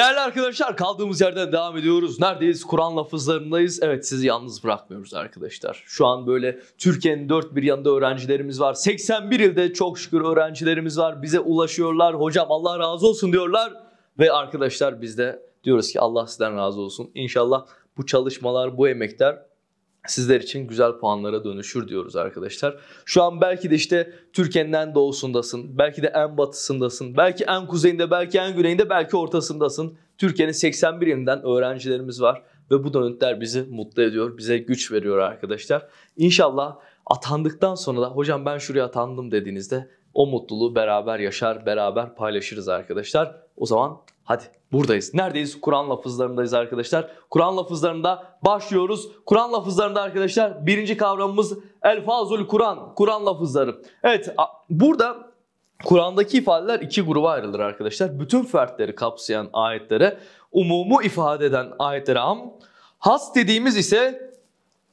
Değerli arkadaşlar kaldığımız yerden devam ediyoruz. Neredeyiz? Kur'an lafızlarındayız. Evet sizi yalnız bırakmıyoruz arkadaşlar. Şu an böyle Türkiye'nin dört bir yanında öğrencilerimiz var. 81 ilde çok şükür öğrencilerimiz var. Bize ulaşıyorlar. Hocam Allah razı olsun diyorlar. Ve arkadaşlar biz de diyoruz ki Allah sizden razı olsun. İnşallah bu çalışmalar, bu emekler sizler için güzel puanlara dönüşür diyoruz arkadaşlar. Şu an belki de işte Türkiye'nin en doğusundasın, belki de en batısındasın, belki en kuzeyinde, belki en güneyinde, belki ortasındasın. Türkiye'nin 81 ilinden öğrencilerimiz var ve bu dönütler bizi mutlu ediyor, bize güç veriyor arkadaşlar. İnşallah atandıktan sonra da hocam ben şuraya atandım dediğinizde o mutluluğu beraber yaşar, beraber paylaşırız arkadaşlar. O zaman Hadi buradayız. Neredeyiz? Kur'an lafızlarındayız arkadaşlar. Kur'an lafızlarında başlıyoruz. Kur'an lafızlarında arkadaşlar birinci kavramımız elfazul Kur'an. Kur'an lafızları. Evet burada Kur'an'daki ifadeler iki gruba ayrılır arkadaşlar. Bütün fertleri kapsayan ayetlere, umumu ifade eden ayetlere am, has dediğimiz ise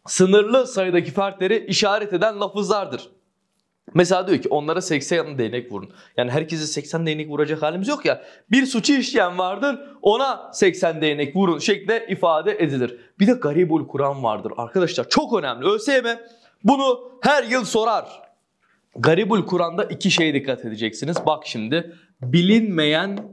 sınırlı sayıdaki fertleri işaret eden lafızlardır. Mesela diyor ki onlara 80 değnek vurun. Yani herkese 80 değnek vuracak halimiz yok ya. Bir suçu işleyen vardır ona 80 değnek vurun şeklinde ifade edilir. Bir de garibul Kur'an vardır arkadaşlar çok önemli. ÖSYM bunu her yıl sorar. Garibul Kur'an'da iki şeye dikkat edeceksiniz. Bak şimdi bilinmeyen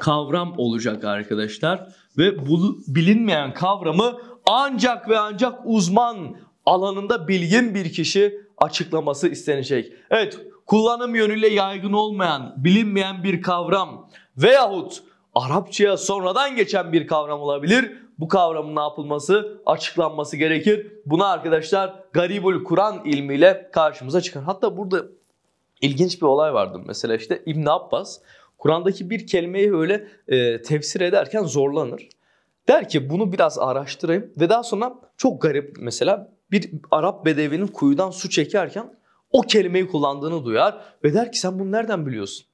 kavram olacak arkadaşlar. Ve bu bilinmeyen kavramı ancak ve ancak uzman alanında bilgin bir kişi açıklaması istenecek. Şey. Evet kullanım yönüyle yaygın olmayan, bilinmeyen bir kavram veyahut Arapçaya sonradan geçen bir kavram olabilir. Bu kavramın ne yapılması, açıklanması gerekir. Buna arkadaşlar garibul Kur'an ilmiyle karşımıza çıkar. Hatta burada ilginç bir olay vardı. Mesela işte İbn Abbas Kur'an'daki bir kelimeyi öyle e, tefsir ederken zorlanır. Der ki bunu biraz araştırayım ve daha sonra çok garip mesela bir Arap bedevinin kuyudan su çekerken o kelimeyi kullandığını duyar ve der ki sen bunu nereden biliyorsun?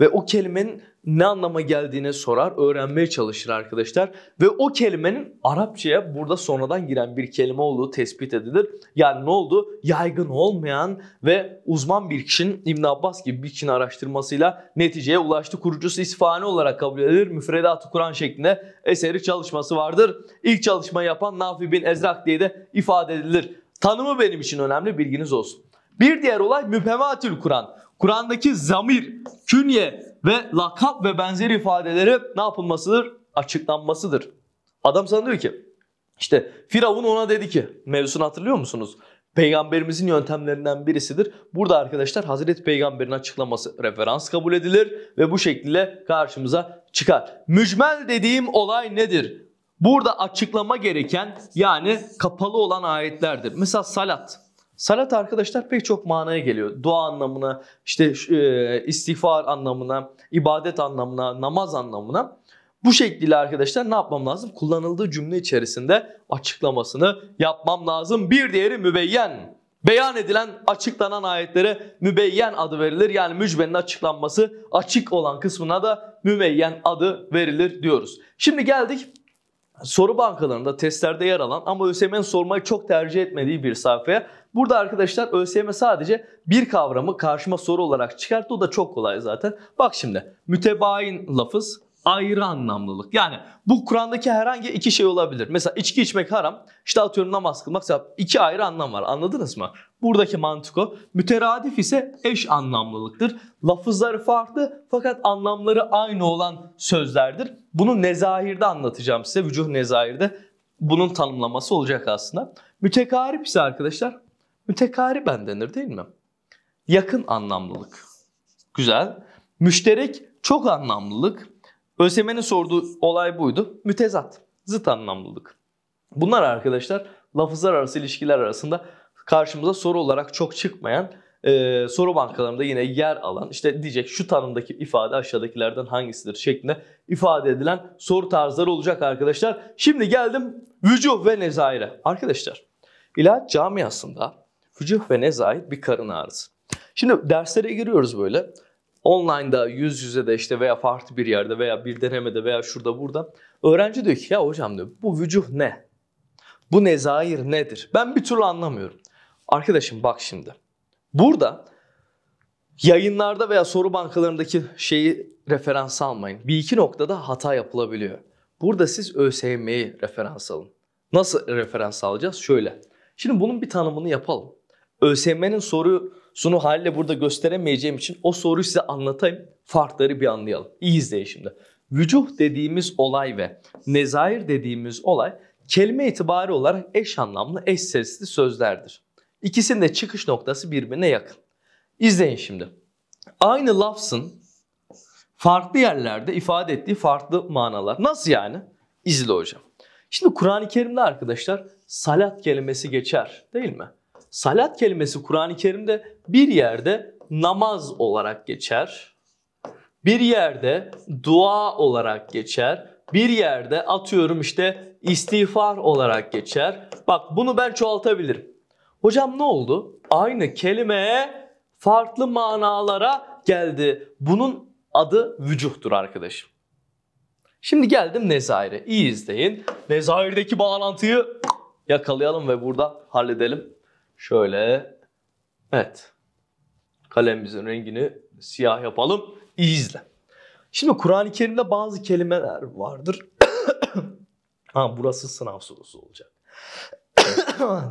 ve o kelimenin ne anlama geldiğini sorar, öğrenmeye çalışır arkadaşlar. Ve o kelimenin Arapçaya burada sonradan giren bir kelime olduğu tespit edilir. Yani ne oldu? Yaygın olmayan ve uzman bir kişinin İbn Abbas gibi bir kişinin araştırmasıyla neticeye ulaştı. Kurucusu İsfahani olarak kabul edilir. Müfredat-ı Kur'an şeklinde eseri çalışması vardır. İlk çalışma yapan Nafi bin Ezrak diye de ifade edilir. Tanımı benim için önemli bilginiz olsun. Bir diğer olay müphematül Kur'an. Kur'an'daki zamir, künye ve lakap ve benzeri ifadeleri ne yapılmasıdır? Açıklanmasıdır. Adam sana diyor ki işte Firavun ona dedi ki mevzusunu hatırlıyor musunuz? Peygamberimizin yöntemlerinden birisidir. Burada arkadaşlar Hazreti Peygamber'in açıklaması referans kabul edilir ve bu şekilde karşımıza çıkar. Mücmel dediğim olay nedir? Burada açıklama gereken yani kapalı olan ayetlerdir. Mesela salat. Salat arkadaşlar pek çok manaya geliyor. Dua anlamına, işte e, istiğfar anlamına, ibadet anlamına, namaz anlamına. Bu şekliyle arkadaşlar ne yapmam lazım? Kullanıldığı cümle içerisinde açıklamasını yapmam lazım. Bir diğeri mübeyyen. Beyan edilen, açıklanan ayetlere mübeyyen adı verilir. Yani mücbenin açıklanması açık olan kısmına da mübeyyen adı verilir diyoruz. Şimdi geldik soru bankalarında testlerde yer alan ama ÖSYM'nin sormayı çok tercih etmediği bir sayfaya. Burada arkadaşlar ÖSYM sadece bir kavramı karşıma soru olarak çıkarttı. O da çok kolay zaten. Bak şimdi mütebain lafız ayrı anlamlılık. Yani bu Kur'an'daki herhangi iki şey olabilir. Mesela içki içmek haram, işte atıyorum namaz kılmak sevap. İki ayrı anlam var anladınız mı? Buradaki mantık o. Müteradif ise eş anlamlılıktır. Lafızları farklı fakat anlamları aynı olan sözlerdir. Bunu nezahirde anlatacağım size. Vücuh nezahirde bunun tanımlaması olacak aslında. Mütekarip ise arkadaşlar, mütekariben denir değil mi? Yakın anlamlılık. Güzel. Müşterek çok anlamlılık. ÖSYM'nin sorduğu olay buydu. Mütezat, zıt anlamlılık. Bunlar arkadaşlar lafızlar arası ilişkiler arasında karşımıza soru olarak çok çıkmayan e, soru bankalarında yine yer alan işte diyecek şu tanımdaki ifade aşağıdakilerden hangisidir şeklinde ifade edilen soru tarzları olacak arkadaşlar. Şimdi geldim vücuh ve nezaire. Arkadaşlar ilaç camiasında vücuh ve nezair bir karın ağrısı. Şimdi derslere giriyoruz böyle online'da yüz yüze de işte veya farklı bir yerde veya bir denemede veya şurada burada öğrenci diyor ki ya hocam diyor bu vücuh ne? Bu nezair nedir? Ben bir türlü anlamıyorum. Arkadaşım bak şimdi. Burada yayınlarda veya soru bankalarındaki şeyi referans almayın. Bir iki noktada hata yapılabiliyor. Burada siz ÖSYM'yi referans alın. Nasıl referans alacağız? Şöyle. Şimdi bunun bir tanımını yapalım. ÖSYM'nin soru sunu haliyle burada gösteremeyeceğim için o soruyu size anlatayım. Farkları bir anlayalım. İyi izleyin şimdi. Vücuh dediğimiz olay ve nezair dediğimiz olay kelime itibari olarak eş anlamlı, eş sesli sözlerdir. İkisinin de çıkış noktası birbirine yakın. İzleyin şimdi. Aynı lafsın farklı yerlerde ifade ettiği farklı manalar. Nasıl yani? İzle hocam. Şimdi Kur'an-ı Kerim'de arkadaşlar salat kelimesi geçer değil mi? Salat kelimesi Kur'an-ı Kerim'de bir yerde namaz olarak geçer. Bir yerde dua olarak geçer. Bir yerde atıyorum işte istiğfar olarak geçer. Bak bunu ben çoğaltabilirim. Hocam ne oldu? Aynı kelimeye farklı manalara geldi. Bunun adı vücuttur arkadaşım. Şimdi geldim nezaire. İyi izleyin. Nezaire'deki bağlantıyı yakalayalım ve burada halledelim. Şöyle. Evet. Kalemimizin rengini siyah yapalım. İzle. Şimdi Kur'an-ı Kerim'de bazı kelimeler vardır. ha burası sınav sorusu olacak.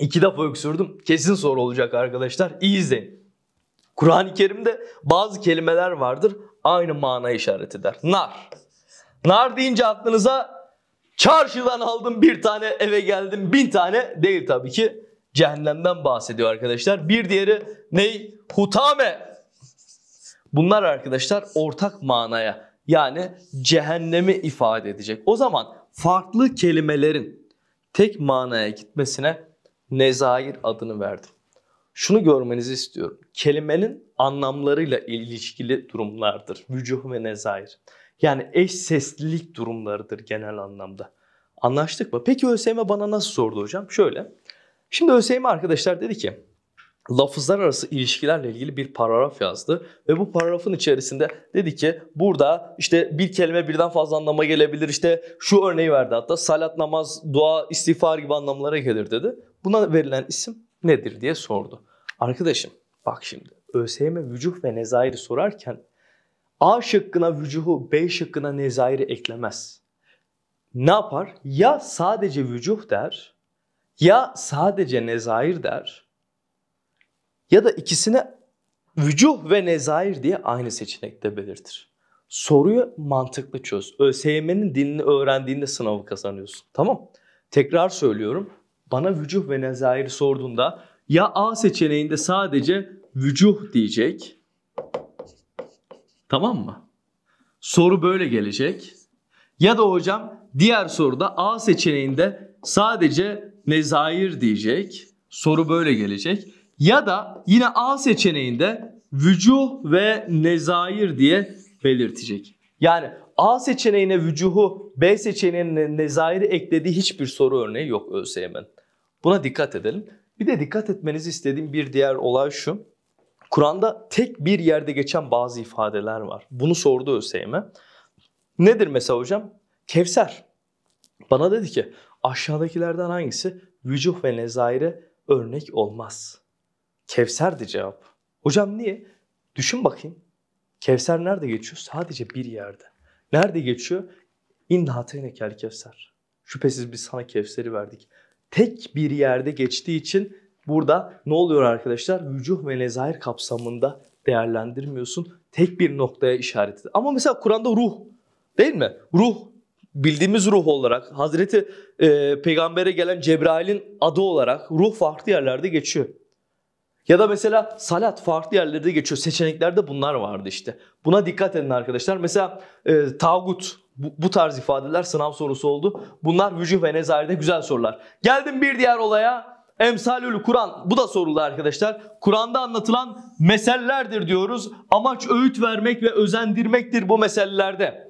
İki defa öksürdüm. Kesin soru olacak arkadaşlar. İyi izleyin. Kur'an-ı Kerim'de bazı kelimeler vardır. Aynı mana işaret eder. Nar. Nar deyince aklınıza çarşıdan aldım bir tane eve geldim bin tane değil tabii ki cehennemden bahsediyor arkadaşlar. Bir diğeri ney? Hutame. Bunlar arkadaşlar ortak manaya yani cehennemi ifade edecek. O zaman farklı kelimelerin tek manaya gitmesine nezair adını verdim. Şunu görmenizi istiyorum. Kelimenin anlamlarıyla ilişkili durumlardır. Vücuh ve nezair. Yani eş seslilik durumlarıdır genel anlamda. Anlaştık mı? Peki ÖSYM bana nasıl sordu hocam? Şöyle. Şimdi ÖSYM arkadaşlar dedi ki lafızlar arası ilişkilerle ilgili bir paragraf yazdı ve bu paragrafın içerisinde dedi ki burada işte bir kelime birden fazla anlama gelebilir işte şu örneği verdi hatta salat, namaz, dua, istiğfar gibi anlamlara gelir dedi. Buna verilen isim nedir diye sordu. Arkadaşım bak şimdi ÖSYM vücuh ve nezairi sorarken A şıkkına vücuhu, B şıkkına nezairi eklemez. Ne yapar? Ya sadece vücuh der ya sadece nezair der ya da ikisine vücuh ve nezair diye aynı seçenekte belirtir. Soruyu mantıklı çöz. ÖSYM'nin dinini öğrendiğinde sınavı kazanıyorsun. Tamam. Tekrar söylüyorum. Bana vücuh ve nezair sorduğunda ya A seçeneğinde sadece vücuh diyecek. Tamam mı? Soru böyle gelecek. Ya da hocam diğer soruda A seçeneğinde sadece nezair diyecek. Soru böyle gelecek. Ya da yine A seçeneğinde vücuh ve nezair diye belirtecek. Yani A seçeneğine vücuhu, B seçeneğine nezairi eklediği hiçbir soru örneği yok ÖSYM'in. Buna dikkat edelim. Bir de dikkat etmenizi istediğim bir diğer olay şu. Kur'an'da tek bir yerde geçen bazı ifadeler var. Bunu sordu ÖSYM. Nedir mesela hocam? Kevser. Bana dedi ki aşağıdakilerden hangisi vücuh ve nezaire örnek olmaz? Kevser'di cevap. Hocam niye? Düşün bakayım. Kevser nerede geçiyor? Sadece bir yerde. Nerede geçiyor? İnna hateynekel Kevser. Şüphesiz biz sana Kevser'i verdik. Tek bir yerde geçtiği için burada ne oluyor arkadaşlar? Vücuh ve nezair kapsamında değerlendirmiyorsun. Tek bir noktaya işaret ediyor. Ama mesela Kur'an'da ruh değil mi? Ruh bildiğimiz ruh olarak Hazreti e, Peygamber'e gelen Cebrail'in adı olarak ruh farklı yerlerde geçiyor. Ya da mesela salat farklı yerlerde geçiyor. Seçeneklerde bunlar vardı işte. Buna dikkat edin arkadaşlar. Mesela e, tağut bu, bu tarz ifadeler sınav sorusu oldu. Bunlar vücuh ve nezarede güzel sorular. Geldim bir diğer olaya. Emsalül Kur'an. Bu da soruldu arkadaşlar. Kur'an'da anlatılan mesellerdir diyoruz. Amaç öğüt vermek ve özendirmektir bu mesellerde.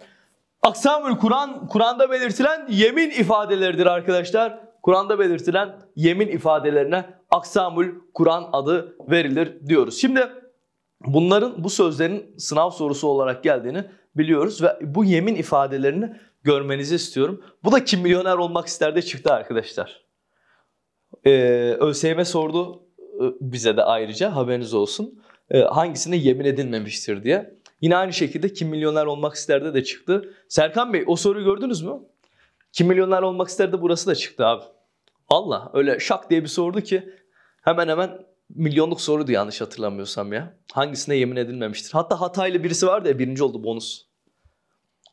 Aksamül Kur'an, Kur'an'da belirtilen yemin ifadeleridir arkadaşlar. Kur'an'da belirtilen yemin ifadelerine Aksamül Kur'an adı verilir diyoruz. Şimdi bunların bu sözlerin sınav sorusu olarak geldiğini biliyoruz ve bu yemin ifadelerini görmenizi istiyorum. Bu da kim milyoner olmak ister de çıktı arkadaşlar. Ee, ÖSYM sordu e, bize de ayrıca haberiniz olsun. Ee, hangisine yemin edilmemiştir diye. Yine aynı şekilde Kim Milyoner Olmak ister'de de çıktı. Serkan Bey o soruyu gördünüz mü? Kim Milyoner Olmak ister'de burası da çıktı abi. Allah öyle şak diye bir sordu ki hemen hemen milyonluk soruydu yanlış hatırlamıyorsam ya. Hangisine yemin edilmemiştir. Hatta Hataylı birisi vardı ya birinci oldu bonus.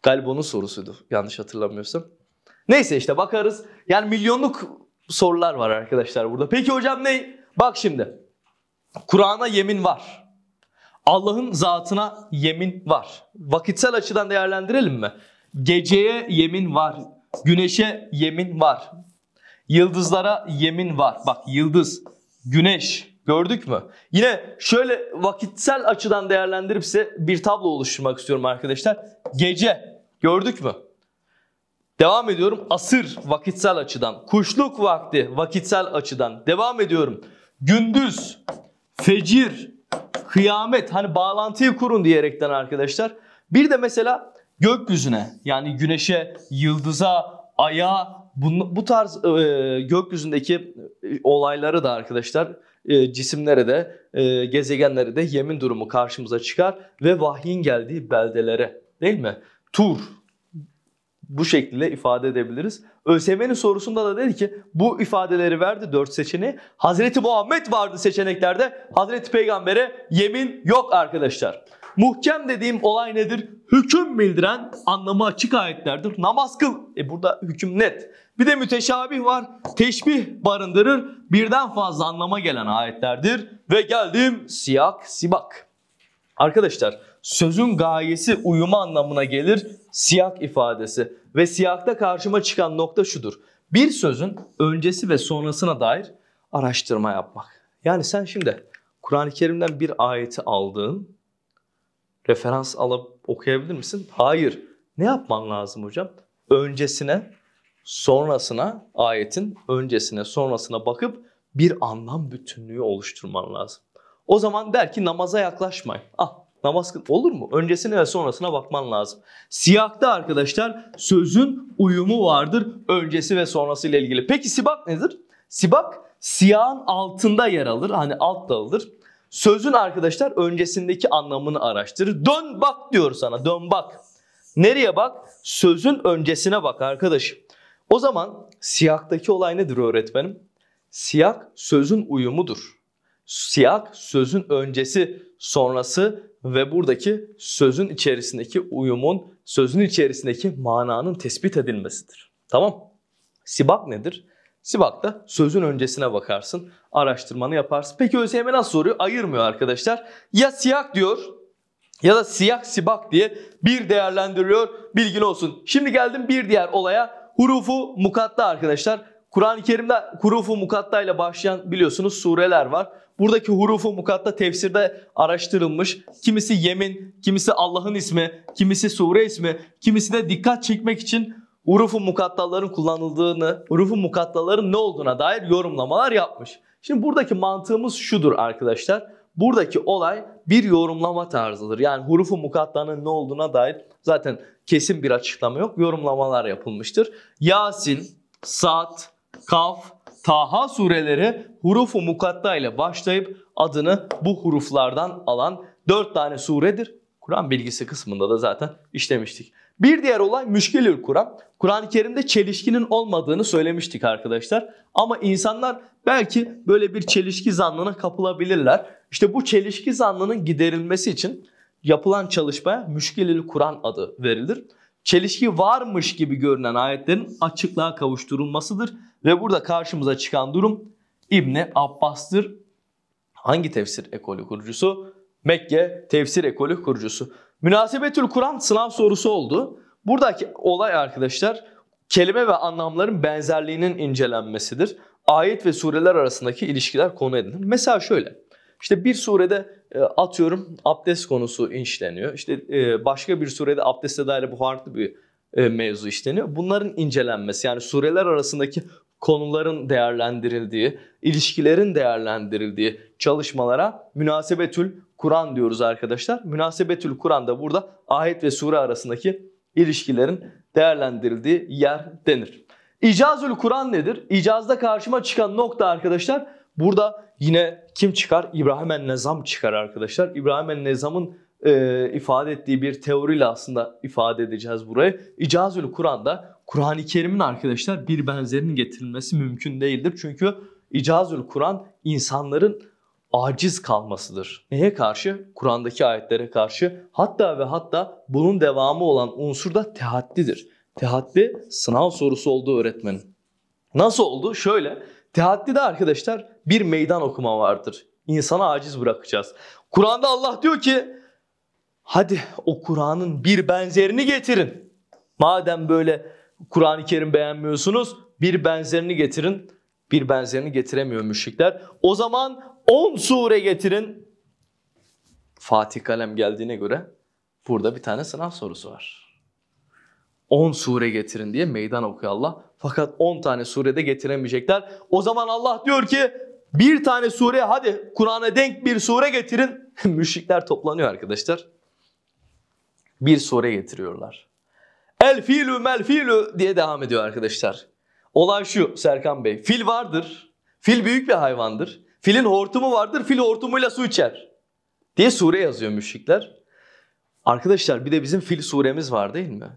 Galiba onun sorusuydu yanlış hatırlamıyorsam. Neyse işte bakarız. Yani milyonluk sorular var arkadaşlar burada. Peki hocam ne? Bak şimdi. Kur'an'a yemin var. Allah'ın zatına yemin var. Vakitsel açıdan değerlendirelim mi? Geceye yemin var. Güneşe yemin var. Yıldızlara yemin var. Bak yıldız, güneş gördük mü? Yine şöyle vakitsel açıdan değerlendirip size bir tablo oluşturmak istiyorum arkadaşlar. Gece gördük mü? Devam ediyorum. Asır vakitsel açıdan. Kuşluk vakti vakitsel açıdan. Devam ediyorum. Gündüz, fecir, kıyamet hani bağlantıyı kurun diyerekten arkadaşlar. Bir de mesela gökyüzüne yani güneşe, yıldıza, aya bu, bu tarz e, gökyüzündeki e, olayları da arkadaşlar e, cisimlere de e, gezegenlere de yemin durumu karşımıza çıkar ve vahyin geldiği beldelere değil mi? Tur bu şekilde ifade edebiliriz. ÖSYM'nin sorusunda da dedi ki bu ifadeleri verdi dört seçeneği. Hazreti Muhammed vardı seçeneklerde. Hazreti Peygamber'e yemin yok arkadaşlar. Muhkem dediğim olay nedir? Hüküm bildiren anlamı açık ayetlerdir. Namaz kıl. E burada hüküm net. Bir de müteşabih var. Teşbih barındırır. Birden fazla anlama gelen ayetlerdir. Ve geldim siyak sibak. Arkadaşlar sözün gayesi uyuma anlamına gelir siyah ifadesi ve siyakta karşıma çıkan nokta şudur. Bir sözün öncesi ve sonrasına dair araştırma yapmak. Yani sen şimdi Kur'an-ı Kerim'den bir ayeti aldığın referans alıp okuyabilir misin? Hayır. Ne yapman lazım hocam? Öncesine, sonrasına, ayetin öncesine, sonrasına bakıp bir anlam bütünlüğü oluşturman lazım. O zaman der ki namaza yaklaşmayın. Ah namaz olur mu? Öncesine ve sonrasına bakman lazım. Siyakta arkadaşlar sözün uyumu vardır öncesi ve sonrası ile ilgili. Peki sibak nedir? Sibak siyahın altında yer alır. Hani alt dağılır. Sözün arkadaşlar öncesindeki anlamını araştırır. Dön bak diyor sana dön bak. Nereye bak? Sözün öncesine bak arkadaşım. O zaman siyaktaki olay nedir öğretmenim? Siyak sözün uyumudur siyak sözün öncesi, sonrası ve buradaki sözün içerisindeki uyumun, sözün içerisindeki mananın tespit edilmesidir. Tamam? Sibak nedir? Sibak da sözün öncesine bakarsın, araştırmanı yaparsın. Peki ÖSYM nasıl soruyor? Ayırmıyor arkadaşlar. Ya siyak diyor ya da siyak sibak diye bir değerlendiriyor. Bilgin olsun. Şimdi geldim bir diğer olaya. Hurufu mukatta arkadaşlar. Kur'an-ı Kerim'de hurufu mukatta ile başlayan biliyorsunuz sureler var. Buradaki hurufu mukatta tefsirde araştırılmış. Kimisi yemin, kimisi Allah'ın ismi, kimisi sure ismi, kimisi de dikkat çekmek için hurufu mukattaların kullanıldığını, hurufu mukattaların ne olduğuna dair yorumlamalar yapmış. Şimdi buradaki mantığımız şudur arkadaşlar. Buradaki olay bir yorumlama tarzıdır. Yani hurufu mukattanın ne olduğuna dair zaten kesin bir açıklama yok. Yorumlamalar yapılmıştır. Yasin, Sa'd, Kaf, Taha sureleri hurufu mukatta ile başlayıp adını bu huruflardan alan dört tane suredir. Kur'an bilgisi kısmında da zaten işlemiştik. Bir diğer olay müşkilül Kur'an. Kur'an-ı Kerim'de çelişkinin olmadığını söylemiştik arkadaşlar. Ama insanlar belki böyle bir çelişki zannına kapılabilirler. İşte bu çelişki zannının giderilmesi için yapılan çalışmaya müşkilül Kur'an adı verilir. Çelişki varmış gibi görünen ayetlerin açıklığa kavuşturulmasıdır ve burada karşımıza çıkan durum İbni Abbas'tır. Hangi tefsir ekolü kurucusu? Mekke tefsir ekolü kurucusu. Münasebetül Kur'an sınav sorusu oldu. Buradaki olay arkadaşlar kelime ve anlamların benzerliğinin incelenmesidir. Ayet ve sureler arasındaki ilişkiler konu edilir. Mesela şöyle. İşte bir surede e, atıyorum abdest konusu işleniyor. İşte e, başka bir surede abdeste dair bu farklı bir e, mevzu işleniyor. Bunların incelenmesi yani sureler arasındaki konuların değerlendirildiği, ilişkilerin değerlendirildiği çalışmalara münasebetül Kur'an diyoruz arkadaşlar. Münasebetül Kur'an da burada ayet ve sure arasındaki ilişkilerin değerlendirildiği yer denir. İcazül Kur'an nedir? İcazda karşıma çıkan nokta arkadaşlar burada yine kim çıkar? İbrahim el-Nezam çıkar arkadaşlar. İbrahim el-Nezam'ın e, ifade ettiği bir teoriyle aslında ifade edeceğiz burayı. İcazül Kur'an'da Kur'an-ı Kerim'in arkadaşlar bir benzerinin getirilmesi mümkün değildir. Çünkü İcazül Kur'an insanların aciz kalmasıdır. Neye karşı? Kur'an'daki ayetlere karşı. Hatta ve hatta bunun devamı olan unsur da tehaddidir. Tehaddi sınav sorusu olduğu öğretmenin. Nasıl oldu? Şöyle. de arkadaşlar bir meydan okuma vardır. İnsana aciz bırakacağız. Kur'an'da Allah diyor ki Hadi o Kur'an'ın bir benzerini getirin. Madem böyle Kur'an-ı Kerim beğenmiyorsunuz bir benzerini getirin. Bir benzerini getiremiyor müşrikler. O zaman 10 sure getirin. Fatih Kalem geldiğine göre burada bir tane sınav sorusu var. 10 sure getirin diye meydan okuyor Allah. Fakat 10 tane surede getiremeyecekler. O zaman Allah diyor ki bir tane sure hadi Kur'an'a denk bir sure getirin. Müşrikler toplanıyor arkadaşlar bir sure getiriyorlar. El filu mel filu diye devam ediyor arkadaşlar. Olay şu Serkan Bey. Fil vardır. Fil büyük bir hayvandır. Filin hortumu vardır. Fil hortumuyla su içer. Diye sure yazıyor müşrikler. Arkadaşlar bir de bizim fil suremiz var değil mi?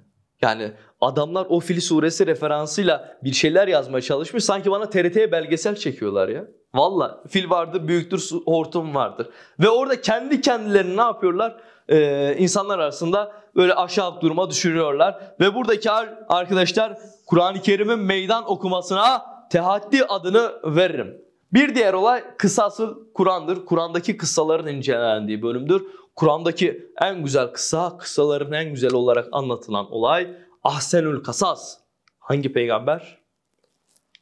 Yani adamlar o fil suresi referansıyla bir şeyler yazmaya çalışmış. Sanki bana TRT'ye belgesel çekiyorlar ya. Valla fil vardır, büyüktür, hortum vardır. Ve orada kendi kendilerini ne yapıyorlar? e, insanlar arasında böyle aşağılık duruma düşürüyorlar. Ve buradaki arkadaşlar Kur'an-ı Kerim'in meydan okumasına tehaddi adını veririm. Bir diğer olay kısasıl Kur'an'dır. Kur'an'daki kıssaların incelendiği bölümdür. Kur'an'daki en güzel kısa, kıssaların en güzel olarak anlatılan olay Ahsenül Kasas. Hangi peygamber?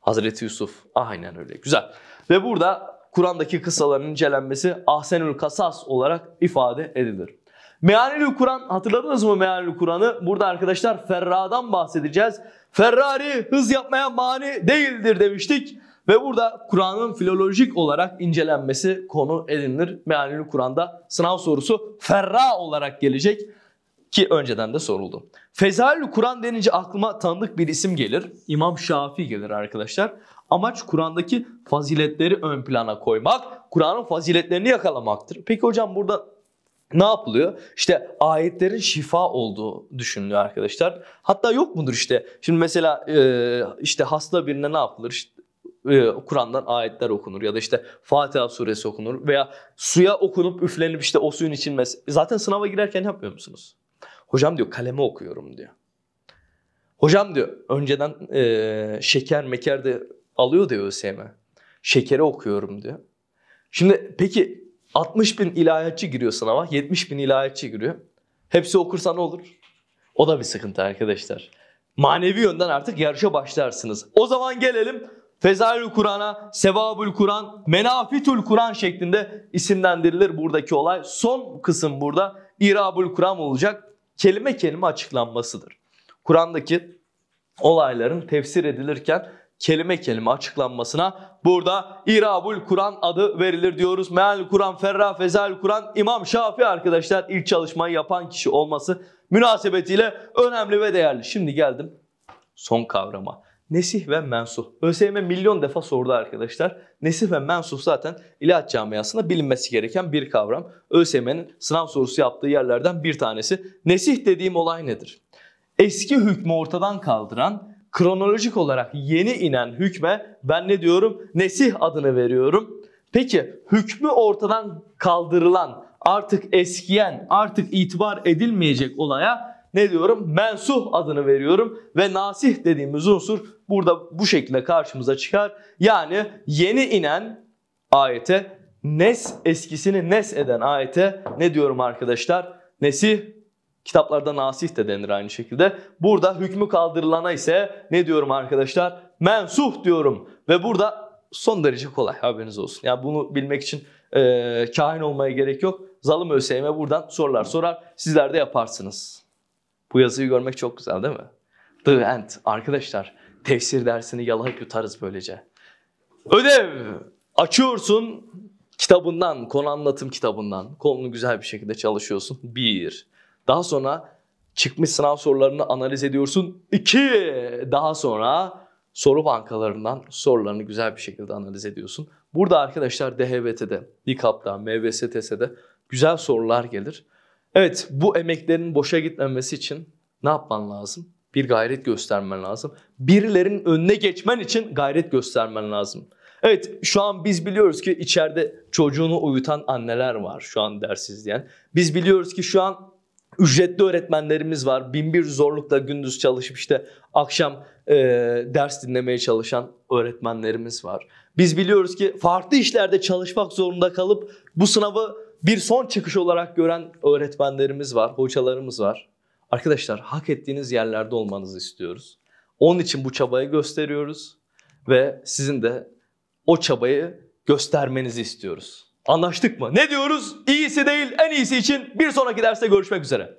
Hazreti Yusuf. Aynen öyle. Güzel. Ve burada Kur'an'daki kısaların incelenmesi Ahsenül Kasas olarak ifade edilir. Mealül Kur'an hatırladınız mı Mealül Kur'an'ı? Burada arkadaşlar Ferra'dan bahsedeceğiz. Ferrari hız yapmaya mani değildir demiştik. Ve burada Kur'an'ın filolojik olarak incelenmesi konu edinilir. Mealül Kur'an'da sınav sorusu Ferra olarak gelecek ki önceden de soruldu. Fezalül Kur'an denince aklıma tanıdık bir isim gelir. İmam Şafii gelir arkadaşlar. Amaç Kur'an'daki faziletleri ön plana koymak, Kur'an'ın faziletlerini yakalamaktır. Peki hocam burada ne yapılıyor? İşte ayetlerin şifa olduğu düşünülüyor arkadaşlar. Hatta yok mudur işte? Şimdi mesela e, işte hasta birine ne yapılır? İşte e, Kur'an'dan ayetler okunur ya da işte Fatiha suresi okunur veya suya okunup üflenip işte o suyun içilmesi. Zaten sınava girerken yapmıyor musunuz? Hocam diyor kaleme okuyorum diyor. Hocam diyor önceden e, şeker meker de alıyor diyor ÖSYM. E. Şekere okuyorum diyor. Şimdi peki 60 bin ilahiyatçı giriyor sınava. 70 bin ilahiyatçı giriyor. Hepsi okursa ne olur? O da bir sıkıntı arkadaşlar. Manevi yönden artık yarışa başlarsınız. O zaman gelelim Fezailül Kur'an'a, Sevabül Kur'an, Menafitül Kur'an şeklinde isimlendirilir buradaki olay. Son kısım burada İrabül Kur'an olacak. Kelime kelime açıklanmasıdır. Kur'an'daki olayların tefsir edilirken kelime kelime açıklanmasına burada İrabul Kur'an adı verilir diyoruz. Meal Kur'an, Ferra, Fezal Kur'an, İmam Şafii arkadaşlar ilk çalışmayı yapan kişi olması münasebetiyle önemli ve değerli. Şimdi geldim son kavrama. Nesih ve mensuh. ÖSYM milyon defa sordu arkadaşlar. Nesih ve mensuh zaten ilahiyat camiasında bilinmesi gereken bir kavram. ÖSYM'nin sınav sorusu yaptığı yerlerden bir tanesi. Nesih dediğim olay nedir? Eski hükmü ortadan kaldıran kronolojik olarak yeni inen hükme ben ne diyorum? Nesih adını veriyorum. Peki hükmü ortadan kaldırılan, artık eskiyen, artık itibar edilmeyecek olaya ne diyorum? Mensuh adını veriyorum ve nasih dediğimiz unsur burada bu şekilde karşımıza çıkar. Yani yeni inen ayete nes eskisini nes eden ayete ne diyorum arkadaşlar? Nesih Kitaplarda nasih de denir aynı şekilde. Burada hükmü kaldırılana ise ne diyorum arkadaşlar? Mensuh diyorum. Ve burada son derece kolay haberiniz olsun. Yani bunu bilmek için e, kahin olmaya gerek yok. Zalım ÖSYM buradan sorular sorar. Sizler de yaparsınız. Bu yazıyı görmek çok güzel değil mi? The End. Arkadaşlar tefsir dersini yalayıp yutarız böylece. Ödev. Açıyorsun kitabından, konu anlatım kitabından. Konunu güzel bir şekilde çalışıyorsun. Bir. Daha sonra çıkmış sınav sorularını analiz ediyorsun. 2. Daha sonra soru bankalarından sorularını güzel bir şekilde analiz ediyorsun. Burada arkadaşlar DHBT'de, DİKAP'ta, MVSTS'de güzel sorular gelir. Evet bu emeklerin boşa gitmemesi için ne yapman lazım? Bir gayret göstermen lazım. Birilerinin önüne geçmen için gayret göstermen lazım. Evet şu an biz biliyoruz ki içeride çocuğunu uyutan anneler var şu an ders izleyen. Biz biliyoruz ki şu an Ücretli öğretmenlerimiz var. Bin bir zorlukla gündüz çalışıp işte akşam e, ders dinlemeye çalışan öğretmenlerimiz var. Biz biliyoruz ki farklı işlerde çalışmak zorunda kalıp bu sınavı bir son çıkış olarak gören öğretmenlerimiz var, hocalarımız var. Arkadaşlar hak ettiğiniz yerlerde olmanızı istiyoruz. Onun için bu çabayı gösteriyoruz ve sizin de o çabayı göstermenizi istiyoruz. Anlaştık mı? Ne diyoruz? İyisi değil en iyisi için bir sonraki derste görüşmek üzere.